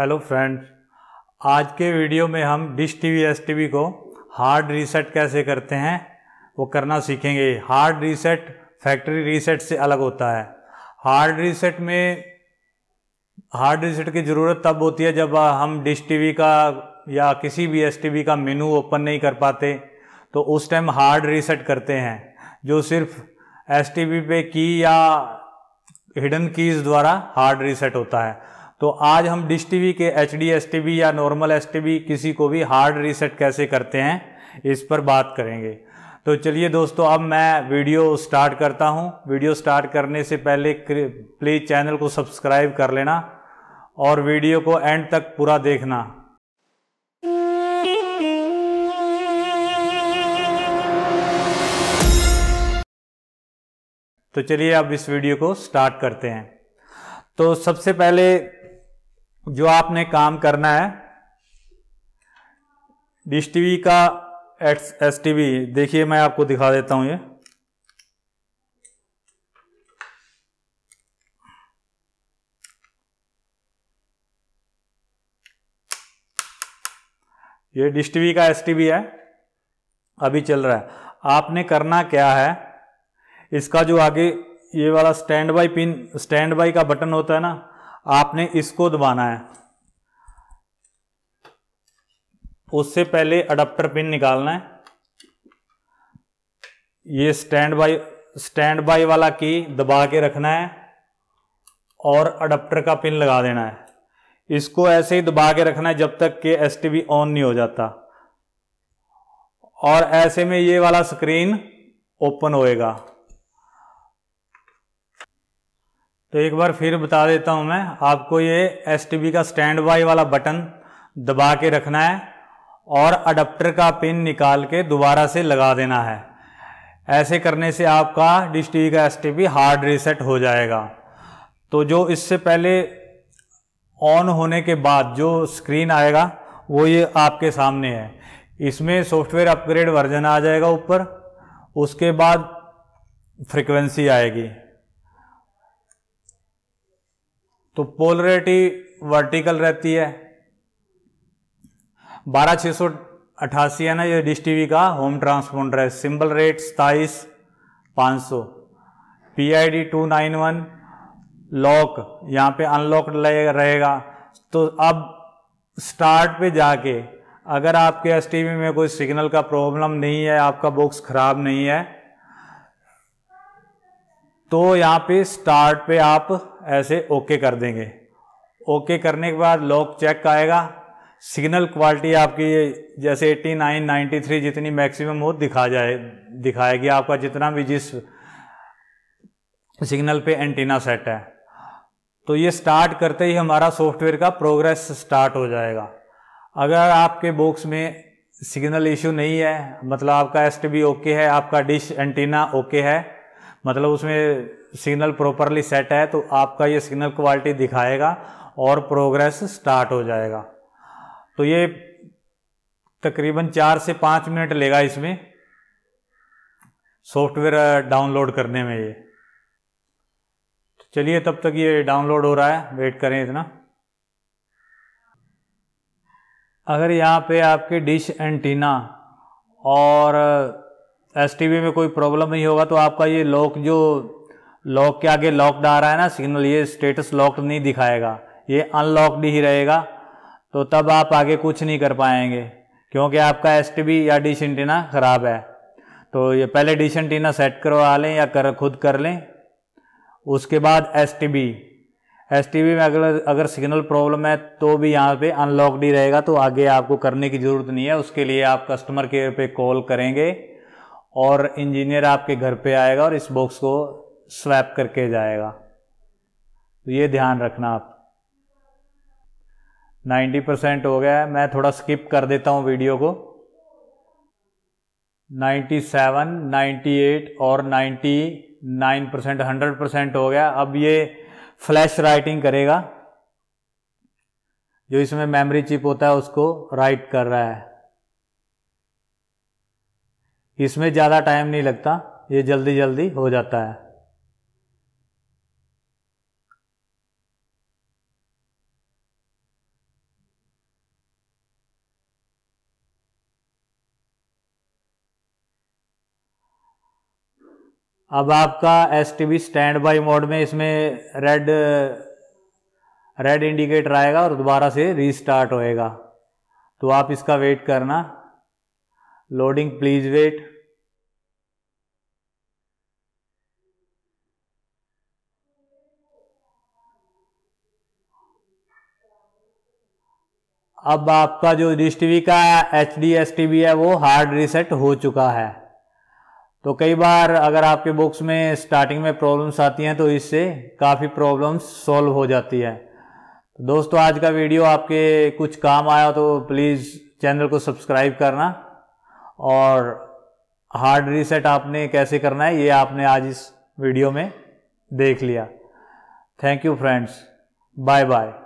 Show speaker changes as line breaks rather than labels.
hello friends आज के video में हम डिश टीवी एस टीवी को हार्ड रीसेट कैसे करते हैं वो करना सीखेंगे हार्ड रीसेट फैक्ट्री रीसेट से अलग होता है हार्ड रीसेट में हार्ड रीसेट की ज़रूरत तब होती है जब हम डिश टीवी का या किसी भी एस टीवी का मेनू ओपन नहीं कर पाते तो उस टाइम हार्ड रीसेट करते हैं जो सिर्फ एस टी पे की या हिडन कीज़ द्वारा हार्ड रीसेट होता है तो आज हम डिश टीवी के एच डी एस टी या नॉर्मल एस टी किसी को भी हार्ड रीसेट कैसे करते हैं इस पर बात करेंगे तो चलिए दोस्तों अब मैं वीडियो स्टार्ट करता हूं वीडियो स्टार्ट करने से पहले प्लीज़ चैनल को सब्सक्राइब कर लेना और वीडियो को एंड तक पूरा देखना तो चलिए अब इस वीडियो को स्टार्ट करते हैं तो सबसे पहले जो आपने काम करना है डिश टीवी का एस एस टीवी देखिए मैं आपको दिखा देता हूं ये ये डिश टीवी का एस टीवी है अभी चल रहा है आपने करना क्या है इसका जो आगे ये वाला standby pin standby का बटन होता है ना आपने इसको दबाना है उससे पहले अडप्टर पिन निकालना है ये स्टैंड बाई स्टैंड बाई वाला की दबा के रखना है और अडप्टर का पिन लगा देना है इसको ऐसे ही दबा के रखना है जब तक कि एस ऑन नहीं हो जाता और ऐसे में ये वाला स्क्रीन ओपन होएगा तो एक बार फिर बता देता हूं मैं आपको ये एस का स्टैंड बाई वाला बटन दबा के रखना है और अडप्टर का पिन निकाल के दोबारा से लगा देना है ऐसे करने से आपका डिश टी का एस हार्ड रीसेट हो जाएगा तो जो इससे पहले ऑन होने के बाद जो स्क्रीन आएगा वो ये आपके सामने है इसमें सॉफ्टवेयर अपग्रेड वर्जन आ जाएगा ऊपर उसके बाद फ्रिक्वेंसी आएगी तो पोलरिटी वर्टिकल रहती है बारह छः सौ अट्ठासी है ना ये डिश टीवी का होम ट्रांसपोर्टर है सिंबल रेट सताईस पाँच सौ P I D two nine one lock यहाँ पे अनलॉक रहेगा तो अब स्टार्ट पे जाके अगर आपके एस टी में कोई सिग्नल का प्रॉब्लम नहीं है आपका बॉक्स खराब नहीं है तो यहाँ पे स्टार्ट पे आप ऐसे ओके कर देंगे ओके करने के बाद लॉक चेक आएगा सिग्नल क्वालिटी आपकी जैसे 89, 93 जितनी मैक्सिमम हो दिखा जाए दिखाएगी आपका जितना भी जिस सिग्नल पे एंटीना सेट है तो ये स्टार्ट करते ही हमारा सॉफ्टवेयर का प्रोग्रेस स्टार्ट हो जाएगा अगर आपके बॉक्स में सिग्नल इशू नहीं है मतलब आपका एस ओके है आपका डिश एंटीना ओके है मतलब उसमें सिग्नल प्रॉपरली सेट है तो आपका ये सिग्नल क्वालिटी दिखाएगा और प्रोग्रेस स्टार्ट हो जाएगा तो ये तकरीबन चार से पाँच मिनट लेगा इसमें सॉफ्टवेयर डाउनलोड करने में ये चलिए तब तक ये डाउनलोड हो रहा है वेट करें इतना अगर यहाँ पे आपके डिश एंटीना और एस में कोई प्रॉब्लम नहीं होगा तो आपका ये लॉक जो लॉक के आगे लॉकड आ रहा है ना सिग्नल ये स्टेटस लॉक्ड नहीं दिखाएगा ये अनलॉकड ही रहेगा तो तब आप आगे कुछ नहीं कर पाएंगे क्योंकि आपका एस या डिश एंटीना ख़राब है तो ये पहले डिश एंटीना सेट करवा लें या कर खुद कर लें उसके बाद एस एस में अगर अगर सिग्नल प्रॉब्लम है तो भी यहाँ पे अनलॉकड ही रहेगा तो आगे आपको करने की ज़रूरत नहीं है उसके लिए आप कस्टमर केयर पे कॉल करेंगे और इंजीनियर आपके घर पे आएगा और इस बॉक्स को स्वैप करके जाएगा तो ये ध्यान रखना आप 90 परसेंट हो गया है मैं थोड़ा स्किप कर देता हूँ वीडियो को 97, 98 और 99 परसेंट हंड्रेड परसेंट हो गया अब ये फ्लैश राइटिंग करेगा जो इसमें मेमोरी चिप होता है उसको राइट कर रहा है इसमें ज़्यादा टाइम नहीं लगता ये जल्दी जल्दी हो जाता है अब आपका S T B standby mode में इसमें रेड रेड इंडिकेटर आएगा और दोबारा से रीस्टार्ट होएगा तो आप इसका वेट करना loading please wait अब आपका जो डिश टीवी का एच डी एस टी है वो हार्ड रीसेट हो चुका है तो कई बार अगर आपके बुक्स में स्टार्टिंग में प्रॉब्लम्स आती हैं तो इससे काफ़ी प्रॉब्लम्स सॉल्व हो जाती है दोस्तों आज का वीडियो आपके कुछ काम आया तो प्लीज़ चैनल को सब्सक्राइब करना और हार्ड रीसेट आपने कैसे करना है ये आपने आज इस वीडियो में देख लिया thank you friends bye bye